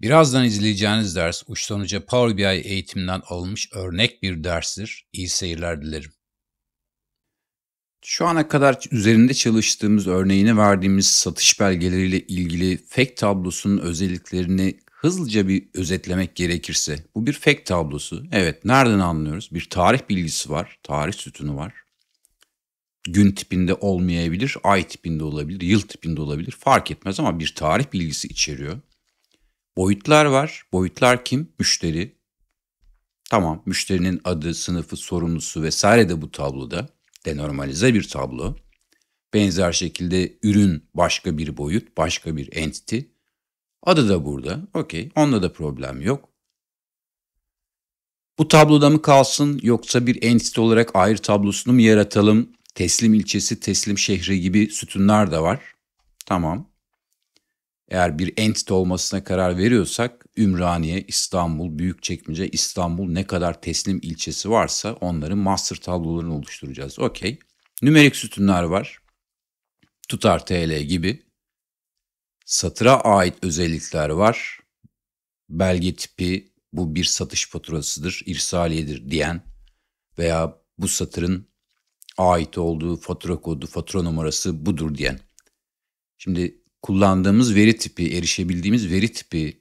Birazdan izleyeceğiniz ders uçtan uca Power BI eğitiminden alınmış örnek bir derstir. İyi seyirler dilerim. Şu ana kadar üzerinde çalıştığımız örneğini verdiğimiz satış belgeleriyle ilgili FAQ tablosunun özelliklerini hızlıca bir özetlemek gerekirse. Bu bir FAQ tablosu. Evet nereden anlıyoruz? Bir tarih bilgisi var, tarih sütunu var. Gün tipinde olmayabilir, ay tipinde olabilir, yıl tipinde olabilir fark etmez ama bir tarih bilgisi içeriyor. Boyutlar var. Boyutlar kim? Müşteri. Tamam müşterinin adı, sınıfı, sorumlusu vesaire de bu tabloda. Denormalize bir tablo. Benzer şekilde ürün başka bir boyut, başka bir entity. Adı da burada. Okey. Onda da problem yok. Bu tabloda mı kalsın yoksa bir entity olarak ayrı tablosunu mu yaratalım? Teslim ilçesi, teslim şehri gibi sütunlar da var. Tamam eğer bir entite olmasına karar veriyorsak Ümraniye, İstanbul, Büyükçekmece, İstanbul ne kadar teslim ilçesi varsa onların master tablolarını oluşturacağız. Okey. Nümerik sütunlar var. Tutar TL gibi. Satıra ait özellikler var. Belge tipi bu bir satış faturasıdır, irsaliyedir diyen veya bu satırın ait olduğu fatura kodu, fatura numarası budur diyen. Şimdi kullandığımız veri tipi, erişebildiğimiz veri tipi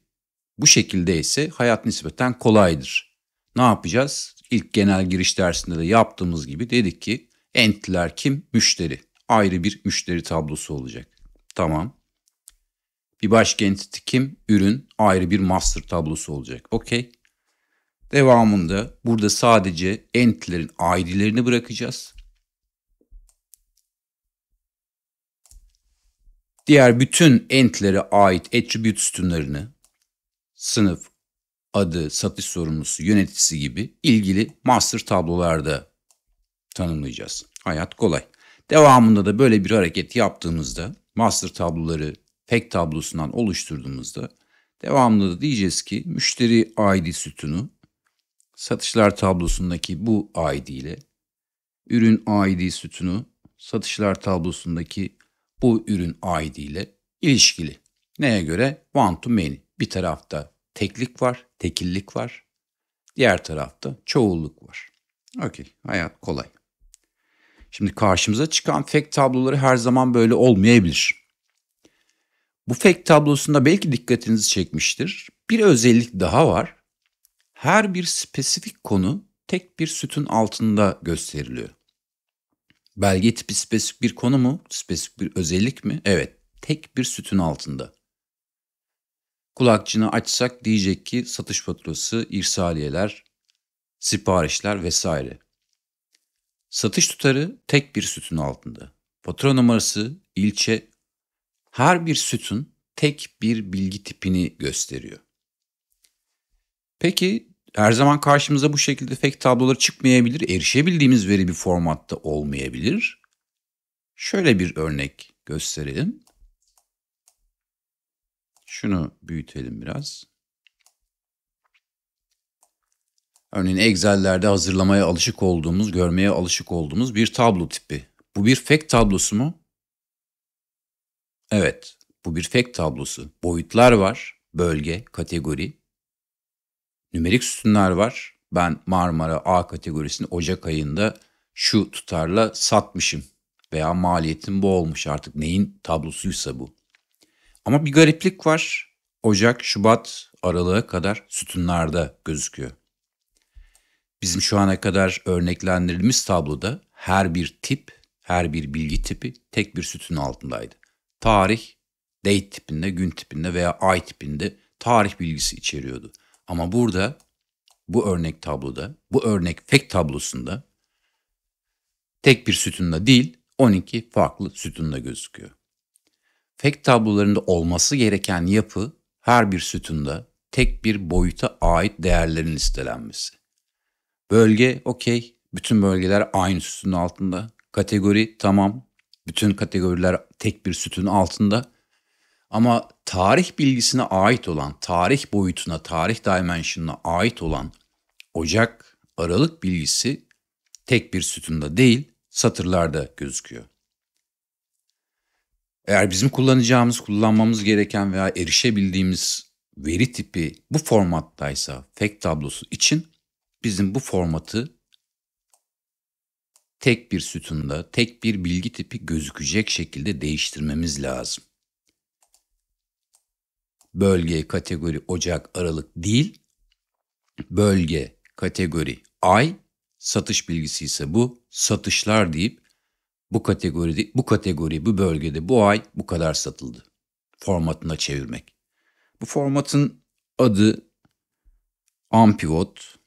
bu şekilde ise hayat nispeten kolaydır. Ne yapacağız? İlk genel giriş dersinde de yaptığımız gibi dedik ki entler kim? Müşteri. Ayrı bir müşteri tablosu olacak. Tamam. Bir başka entity kim? Ürün. Ayrı bir master tablosu olacak. Okey. Devamında burada sadece entlerin ID'lerini bırakacağız. diğer bütün entlere ait attribute sütunlarını sınıf, adı, satış sorumlusu, yöneticisi gibi ilgili master tablolarda tanımlayacağız. Hayat kolay. Devamında da böyle bir hareket yaptığımızda master tabloları tek tablosundan oluşturduğumuzda devamında da diyeceğiz ki müşteri ID sütunu satışlar tablosundaki bu ID ile ürün ID sütunu satışlar tablosundaki bu ürün ID ile ilişkili. Neye göre? One to many. Bir tarafta teklik var, tekillik var. Diğer tarafta çoğulluk var. Okey, hayat kolay. Şimdi karşımıza çıkan fake tabloları her zaman böyle olmayabilir. Bu fake tablosunda belki dikkatinizi çekmiştir. Bir özellik daha var. Her bir spesifik konu tek bir sütun altında gösteriliyor. Belge tipi spesifik bir konu mu? Spesifik bir özellik mi? Evet, tek bir sütun altında. Kulakçını açsak diyecek ki satış faturası, irsaliyeler, siparişler vesaire. Satış tutarı tek bir sütun altında. Fatura numarası, ilçe, her bir sütun tek bir bilgi tipini gösteriyor. Peki her zaman karşımıza bu şekilde fake tablolar çıkmayabilir. Erişebildiğimiz veri bir formatta olmayabilir. Şöyle bir örnek gösterelim. Şunu büyütelim biraz. Örneğin Excel'lerde hazırlamaya alışık olduğumuz, görmeye alışık olduğumuz bir tablo tipi. Bu bir fake tablosu mu? Evet, bu bir fake tablosu. Boyutlar var, bölge, kategori. Nümerik sütunlar var. Ben Marmara A kategorisini Ocak ayında şu tutarla satmışım veya maliyetim bu olmuş artık neyin tablosuysa bu. Ama bir gariplik var. Ocak, Şubat aralığa kadar sütunlarda gözüküyor. Bizim şu ana kadar örneklendirilmiş tabloda her bir tip, her bir bilgi tipi tek bir sütun altındaydı. Tarih, date tipinde, gün tipinde veya ay tipinde tarih bilgisi içeriyordu. Ama burada bu örnek tabloda, bu örnek fek tablosunda tek bir sütunda değil 12 farklı sütunda gözüküyor. Fek tablolarında olması gereken yapı her bir sütunda tek bir boyuta ait değerlerin listelenmesi. Bölge okey, bütün bölgeler aynı sütun altında. Kategori tamam, bütün kategoriler tek bir sütun altında. Ama tarih bilgisine ait olan, tarih boyutuna, tarih dimensionına ait olan Ocak, Aralık bilgisi tek bir sütunda değil, satırlarda gözüküyor. Eğer bizim kullanacağımız, kullanmamız gereken veya erişebildiğimiz veri tipi bu formattaysa fact e tablosu için bizim bu formatı tek bir sütunda, tek bir bilgi tipi gözükecek şekilde değiştirmemiz lazım bölge, kategori, ocak, aralık değil. Bölge, kategori, ay, satış bilgisi ise bu satışlar deyip bu kategoride, bu kategori, bu bölgede, bu ay bu kadar satıldı. Formatına çevirmek. Bu formatın adı Ampivot,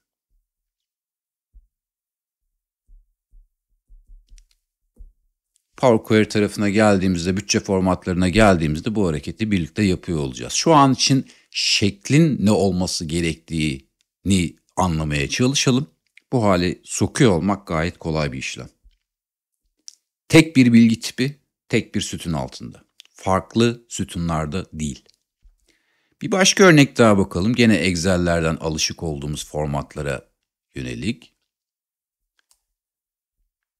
Power Query tarafına geldiğimizde, bütçe formatlarına geldiğimizde bu hareketi birlikte yapıyor olacağız. Şu an için şeklin ne olması gerektiğini anlamaya çalışalım. Bu hale sokuyor olmak gayet kolay bir işlem. Tek bir bilgi tipi, tek bir sütun altında. Farklı sütunlarda değil. Bir başka örnek daha bakalım. Gene Excel'lerden alışık olduğumuz formatlara yönelik.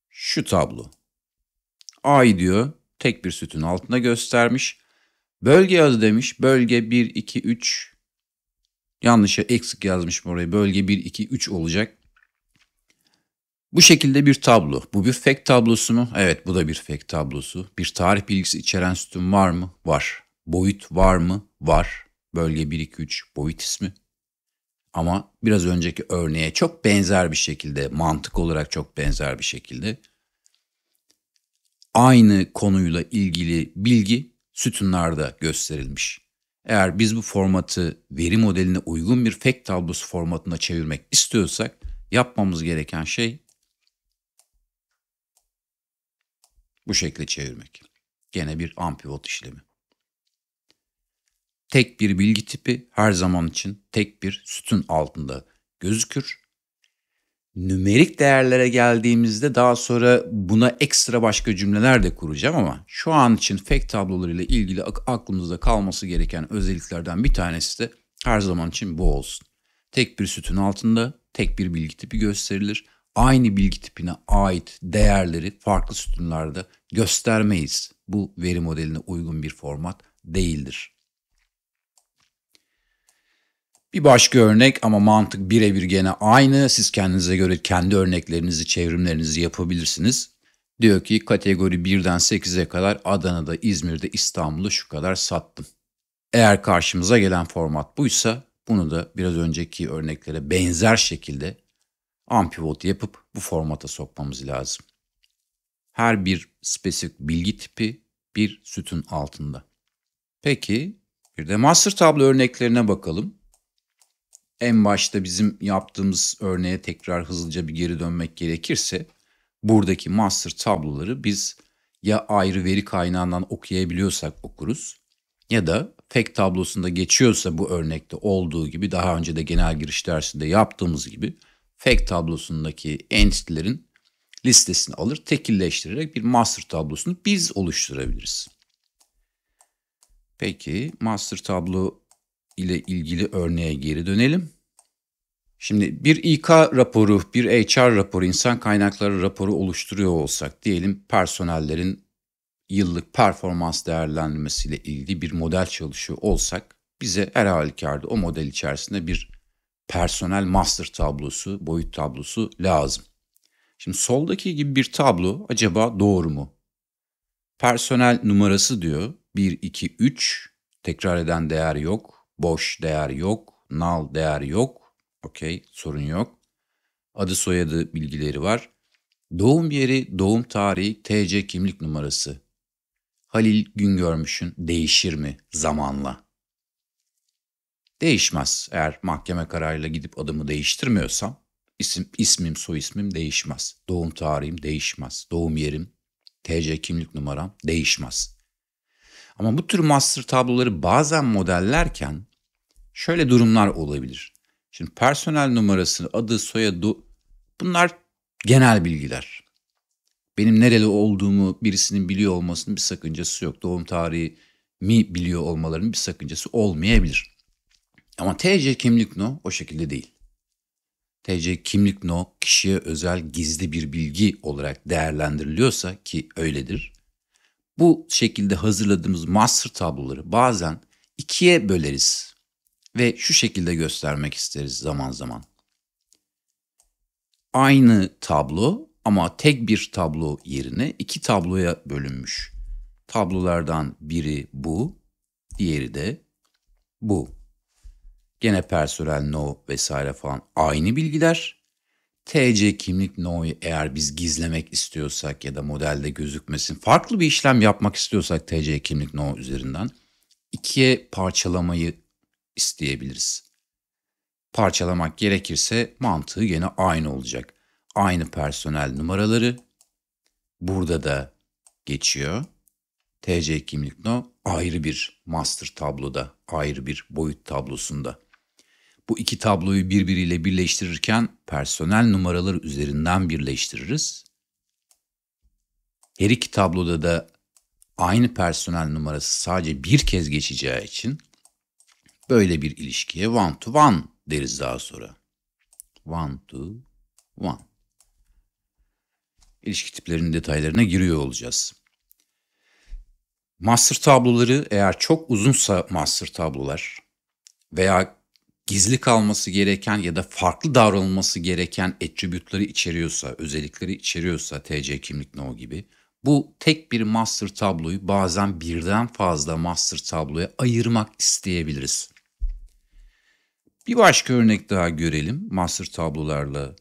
Şu tablo. Ay diyor tek bir sütun altında göstermiş. Bölge adı demiş. Bölge 1, 2, 3. Yanlış eksik yazmışım orayı. Bölge 1, 2, 3 olacak. Bu şekilde bir tablo. Bu bir fact tablosu mu? Evet bu da bir fact tablosu. Bir tarih bilgisi içeren sütun var mı? Var. Boyut var mı? Var. Bölge 1, 2, 3 boyut ismi. Ama biraz önceki örneğe çok benzer bir şekilde, mantık olarak çok benzer bir şekilde aynı konuyla ilgili bilgi sütunlarda gösterilmiş. Eğer biz bu formatı veri modeline uygun bir fact tablosu formatına çevirmek istiyorsak yapmamız gereken şey bu şekilde çevirmek. Gene bir ampivot işlemi. Tek bir bilgi tipi her zaman için tek bir sütun altında gözükür Nümerik değerlere geldiğimizde daha sonra buna ekstra başka cümleler de kuracağım ama şu an için fact tablolarıyla ilgili aklımızda kalması gereken özelliklerden bir tanesi de her zaman için bu olsun. Tek bir sütun altında tek bir bilgi tipi gösterilir. Aynı bilgi tipine ait değerleri farklı sütunlarda göstermeyiz. Bu veri modeline uygun bir format değildir. Bir başka örnek ama mantık birebir gene aynı. Siz kendinize göre kendi örneklerinizi, çevrimlerinizi yapabilirsiniz. Diyor ki kategori 1'den 8'e kadar Adana'da, İzmir'de, İstanbul'da şu kadar sattım. Eğer karşımıza gelen format buysa bunu da biraz önceki örneklere benzer şekilde ampivot yapıp bu formata sokmamız lazım. Her bir spesifik bilgi tipi bir sütun altında. Peki bir de master tablo örneklerine bakalım en başta bizim yaptığımız örneğe tekrar hızlıca bir geri dönmek gerekirse buradaki master tabloları biz ya ayrı veri kaynağından okuyabiliyorsak okuruz ya da tek tablosunda geçiyorsa bu örnekte olduğu gibi daha önce de genel giriş dersinde yaptığımız gibi fake tablosundaki entity'lerin listesini alır tekilleştirerek bir master tablosunu biz oluşturabiliriz. Peki master tablo ile ilgili örneğe geri dönelim. Şimdi bir İK raporu, bir HR raporu, insan kaynakları raporu oluşturuyor olsak diyelim personellerin yıllık performans değerlendirmesiyle ilgili bir model çalışıyor olsak bize her halükarda o model içerisinde bir personel master tablosu, boyut tablosu lazım. Şimdi soldaki gibi bir tablo acaba doğru mu? Personel numarası diyor 1, 2, 3 tekrar eden değer yok boş değer yok, nal değer yok. Okey sorun yok. Adı soyadı bilgileri var. Doğum yeri, doğum tarihi, TC kimlik numarası. Halil Gün görmüşün değişir mi zamanla? Değişmez. Eğer mahkeme kararıyla gidip adımı değiştirmiyorsam isim, ismim, soy ismim değişmez. Doğum tarihim değişmez. Doğum yerim, TC kimlik numaram değişmez. Ama bu tür master tabloları bazen modellerken şöyle durumlar olabilir. Şimdi personel numarası, adı, soyadı bunlar genel bilgiler. Benim nereli olduğumu birisinin biliyor olmasının bir sakıncası yok. Doğum tarihi mi biliyor olmalarının bir sakıncası olmayabilir. Ama TC kimlik no o şekilde değil. TC kimlik no kişiye özel gizli bir bilgi olarak değerlendiriliyorsa ki öyledir. Bu şekilde hazırladığımız master tabloları bazen ikiye böleriz ve şu şekilde göstermek isteriz zaman zaman. Aynı tablo ama tek bir tablo yerine iki tabloya bölünmüş. Tablolardan biri bu, diğeri de bu. Gene personel no vesaire falan aynı bilgiler. TC kimlik no'yu eğer biz gizlemek istiyorsak ya da modelde gözükmesin, farklı bir işlem yapmak istiyorsak TC kimlik no üzerinden ikiye parçalamayı isteyebiliriz. Parçalamak gerekirse mantığı yine aynı olacak. Aynı personel numaraları burada da geçiyor. TC kimlik no ayrı bir master tabloda, ayrı bir boyut tablosunda. Bu iki tabloyu birbiriyle birleştirirken personel numaraları üzerinden birleştiririz. Her iki tabloda da aynı personel numarası sadece bir kez geçeceği için Böyle bir ilişkiye one to one deriz daha sonra. One to one. İlişki tiplerinin detaylarına giriyor olacağız. Master tabloları eğer çok uzunsa master tablolar veya gizli kalması gereken ya da farklı davranılması gereken attribute'ları içeriyorsa, özellikleri içeriyorsa TC kimlik no gibi bu tek bir master tabloyu bazen birden fazla master tabloya ayırmak isteyebiliriz. Bir başka örnek daha görelim. Master tablolarla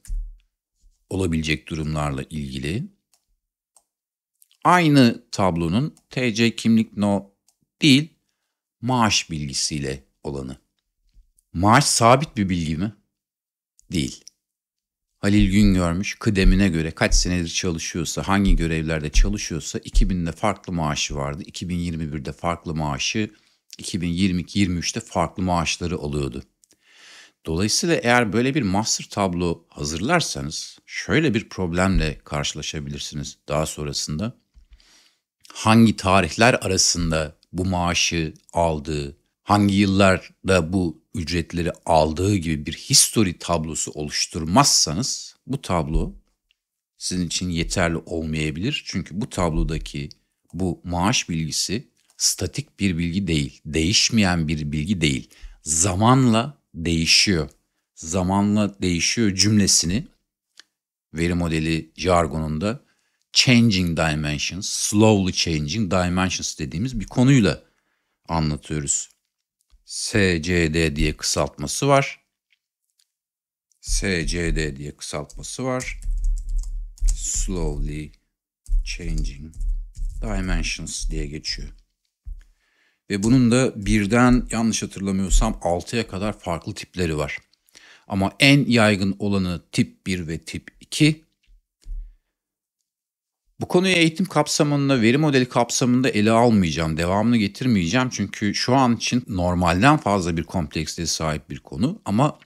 olabilecek durumlarla ilgili. Aynı tablonun TC kimlik no değil maaş bilgisiyle olanı. Maaş sabit bir bilgi mi? Değil. Halil Gün görmüş kıdemine göre kaç senedir çalışıyorsa, hangi görevlerde çalışıyorsa 2000'de farklı maaşı vardı. 2021'de farklı maaşı, 2022-23'te farklı maaşları alıyordu. Dolayısıyla eğer böyle bir master tablo hazırlarsanız şöyle bir problemle karşılaşabilirsiniz daha sonrasında. Hangi tarihler arasında bu maaşı aldığı, hangi yıllarda bu ücretleri aldığı gibi bir history tablosu oluşturmazsanız bu tablo sizin için yeterli olmayabilir. Çünkü bu tablodaki bu maaş bilgisi statik bir bilgi değil, değişmeyen bir bilgi değil. Zamanla değişiyor. Zamanla değişiyor cümlesini veri modeli jargonunda changing dimensions, slowly changing dimensions dediğimiz bir konuyla anlatıyoruz. SCD diye kısaltması var. SCD diye kısaltması var. Slowly changing dimensions diye geçiyor. Ve bunun da birden yanlış hatırlamıyorsam 6'ya kadar farklı tipleri var. Ama en yaygın olanı tip 1 ve tip 2. Bu konuyu eğitim kapsamında, veri modeli kapsamında ele almayacağım, devamını getirmeyeceğim. Çünkü şu an için normalden fazla bir kompleksliğe sahip bir konu ama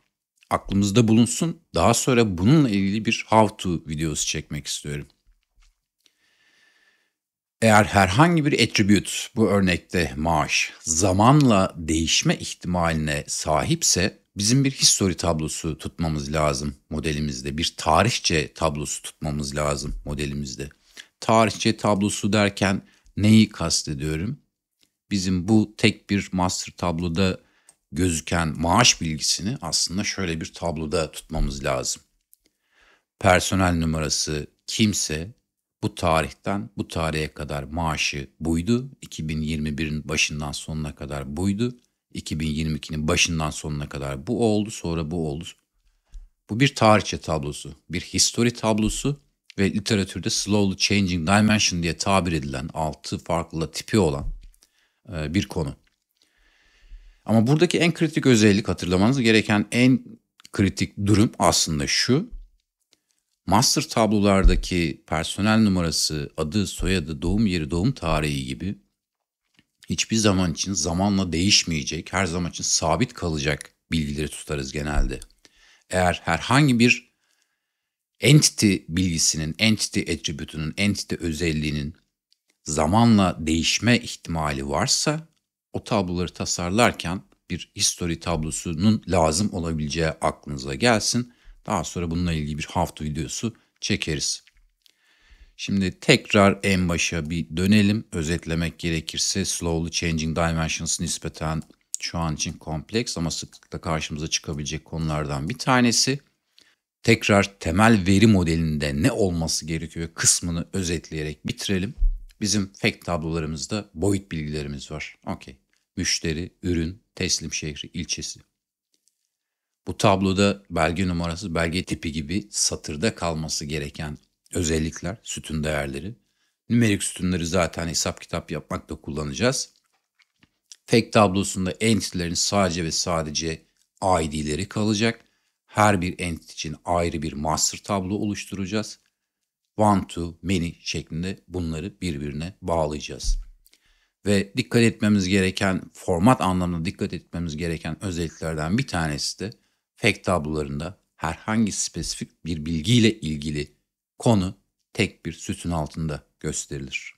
aklımızda bulunsun. Daha sonra bununla ilgili bir how to videosu çekmek istiyorum. Eğer herhangi bir attribute bu örnekte maaş zamanla değişme ihtimaline sahipse bizim bir history tablosu tutmamız lazım modelimizde. Bir tarihçe tablosu tutmamız lazım modelimizde. Tarihçe tablosu derken neyi kastediyorum? Bizim bu tek bir master tabloda gözüken maaş bilgisini aslında şöyle bir tabloda tutmamız lazım. Personel numarası kimse, bu tarihten bu tarihe kadar maaşı buydu. 2021'in başından sonuna kadar buydu. 2022'nin başından sonuna kadar bu oldu sonra bu oldu. Bu bir tarihçe tablosu, bir history tablosu ve literatürde slowly changing dimension diye tabir edilen altı farklı tipi olan e, bir konu. Ama buradaki en kritik özellik hatırlamanız gereken en kritik durum aslında şu master tablolardaki personel numarası, adı, soyadı, doğum yeri, doğum tarihi gibi hiçbir zaman için zamanla değişmeyecek, her zaman için sabit kalacak bilgileri tutarız genelde. Eğer herhangi bir entity bilgisinin, entity attribute'ünün, entity özelliğinin zamanla değişme ihtimali varsa o tabloları tasarlarken bir history tablosunun lazım olabileceği aklınıza gelsin. Daha sonra bununla ilgili bir hafta videosu çekeriz. Şimdi tekrar en başa bir dönelim. Özetlemek gerekirse slowly changing dimensions nispeten şu an için kompleks ama sıklıkla karşımıza çıkabilecek konulardan bir tanesi. Tekrar temel veri modelinde ne olması gerekiyor kısmını özetleyerek bitirelim. Bizim fact tablolarımızda boyut bilgilerimiz var. Okey. Müşteri, ürün, teslim şehri, ilçesi. Bu tabloda belge numarası, belge tipi gibi satırda kalması gereken özellikler, sütun değerleri. Nümerik sütunları zaten hesap kitap yapmakta kullanacağız. Tek tablosunda entity'lerin sadece ve sadece ID'leri kalacak. Her bir entity için ayrı bir master tablo oluşturacağız. One to many şeklinde bunları birbirine bağlayacağız. Ve dikkat etmemiz gereken, format anlamında dikkat etmemiz gereken özelliklerden bir tanesi de fake tablolarında herhangi spesifik bir bilgiyle ilgili konu tek bir sütun altında gösterilir.